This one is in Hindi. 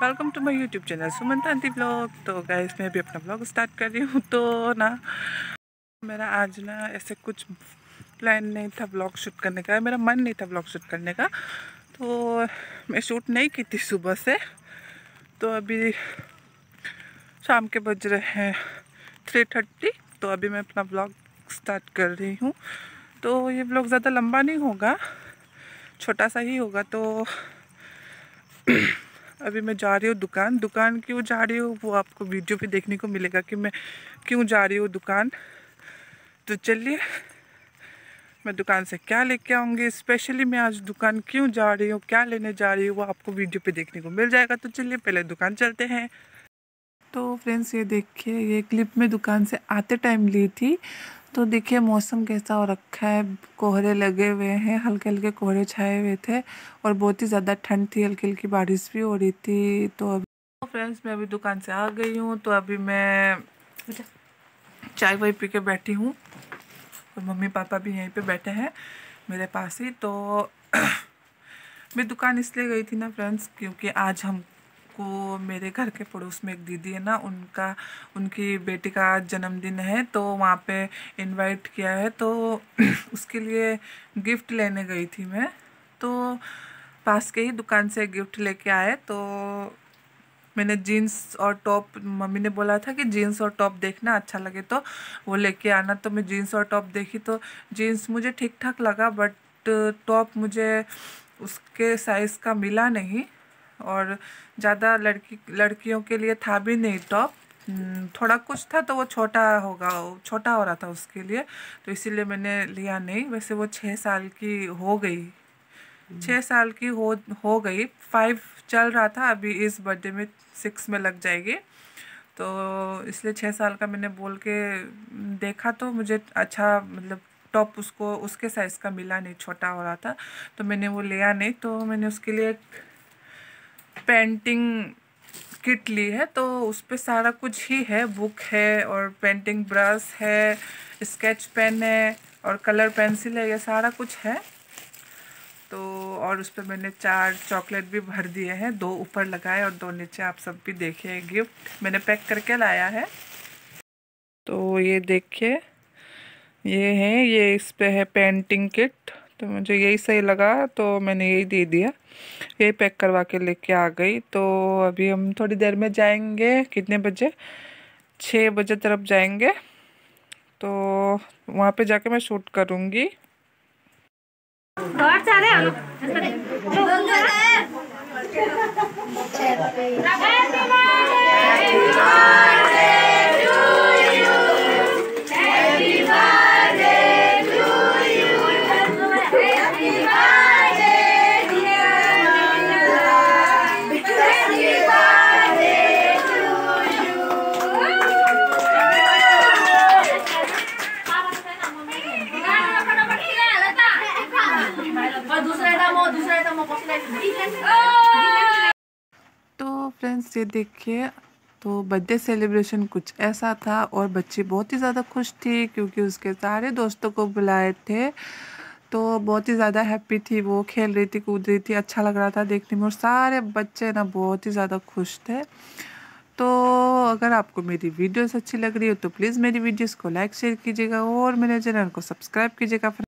Welcome to my YouTube channel Suman Tanti blog तो गाइस मैं भी अपना ब्लॉग स्टार्ट कर रही हूँ तो ना मेरा आज ना ऐसे कुछ प्लान नहीं था ब्लॉग शूट करने का मेरा मन नहीं था ब्लॉग शूट करने का तो मैं शूट नहीं की थी सुबह से तो अभी शाम के बज रहे हैं थ्री थर्टी तो अभी मैं अपना ब्लॉग स्टार्ट कर रही हूँ तो ये ब्लॉग ज़्यादा लंबा नहीं होगा छोटा सा ही होगा तो अभी मैं जा रही हूँ दुकान दुकान क्यों जा रही हूँ वो आपको वीडियो भी देखने को मिलेगा कि मैं क्यों जा रही हूँ दुकान तो चलिए मैं दुकान से क्या लेके आऊँगी स्पेशली मैं आज दुकान क्यों जा रही हूँ क्या लेने जा रही हूँ वो आपको वीडियो पे देखने को मिल जाएगा तो चलिए पहले दुकान चलते हैं तो फ्रेंड्स ये देखिए ये क्लिप में दुकान से आते टाइम ली थी तो देखिए मौसम कैसा हो रखा है कोहरे लगे हुए हैं हल्के हल्के कोहरे छाए हुए थे और बहुत ही ज़्यादा ठंड थी हल्की हल्की बारिश भी हो रही थी तो अभी तो फ्रेंड्स मैं अभी दुकान से आ गई हूँ तो अभी मैं चाय वाय पी के बैठी हूँ और मम्मी पापा भी यहीं पे बैठे हैं मेरे पास ही तो मैं दुकान इसलिए गई थी ना फ्रेंड्स क्योंकि आज हम को मेरे घर के पड़ोस में एक दीदी है ना उनका उनकी बेटी का आज जन्मदिन है तो वहाँ पे इनवाइट किया है तो उसके लिए गिफ्ट लेने गई थी मैं तो पास के ही दुकान से गिफ्ट लेके आए तो मैंने जीन्स और टॉप मम्मी ने बोला था कि जीन्स और टॉप देखना अच्छा लगे तो वो लेके आना तो मैं जीन्स और टॉप देखी तो जीन्स मुझे ठीक ठाक लगा बट टॉप मुझे उसके साइज़ का मिला नहीं और ज़्यादा लड़की लड़कियों के लिए था भी नहीं टॉप हम्म, थोड़ा कुछ था तो वो छोटा होगा छोटा हो रहा था उसके लिए तो इसीलिए मैंने लिया नहीं वैसे वो छः साल की हो गई हम्म। छः साल की हो हो गई फाइव चल रहा था अभी इस बर्थडे में सिक्स में लग जाएगी तो इसलिए छः साल का मैंने बोल के देखा तो मुझे अच्छा मतलब टॉप उसको उसके साइज़ का मिला नहीं छोटा हो रहा था तो मैंने वो लिया नहीं तो मैंने उसके लिए पेंटिंग किट ली है तो उस पर सारा कुछ ही है बुक है और पेंटिंग ब्रश है स्केच पेन है और कलर पेंसिल है ये सारा कुछ है तो और उस पर मैंने चार चॉकलेट भी भर दिए हैं दो ऊपर लगाए और दो नीचे आप सब भी देखे गिफ्ट मैंने पैक करके लाया है तो ये देखिए ये है ये इस पर है पेंटिंग किट तो मुझे यही सही लगा तो मैंने यही दे दिया यही पैक करवा के लेके आ गई तो अभी हम थोड़ी देर में जाएंगे कितने बजे छः बजे तरफ जाएंगे तो वहाँ पे जाके मैं शूट करूँगी तो फ्रेंड्स ये देखिए तो बर्थडे सेलिब्रेशन कुछ ऐसा था और बच्ची बहुत ही ज़्यादा खुश थी क्योंकि उसके सारे दोस्तों को बुलाए थे तो बहुत ही ज़्यादा हैप्पी थी वो खेल रही थी कूद रही थी अच्छा लग रहा था देखने में और सारे बच्चे ना बहुत ही ज़्यादा खुश थे तो अगर आपको मेरी वीडियोस अच्छी लग रही हो तो प्लीज़ मेरी वीडियोस को लाइक शेयर कीजिएगा और मेरे चैनल को सब्सक्राइब कीजिएगा